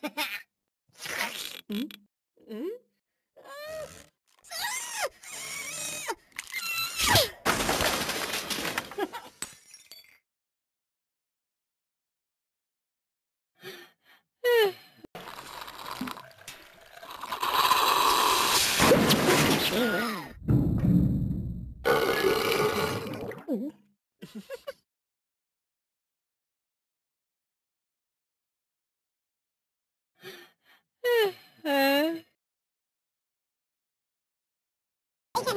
hmm? Hmm? mm, mm? mm? 응?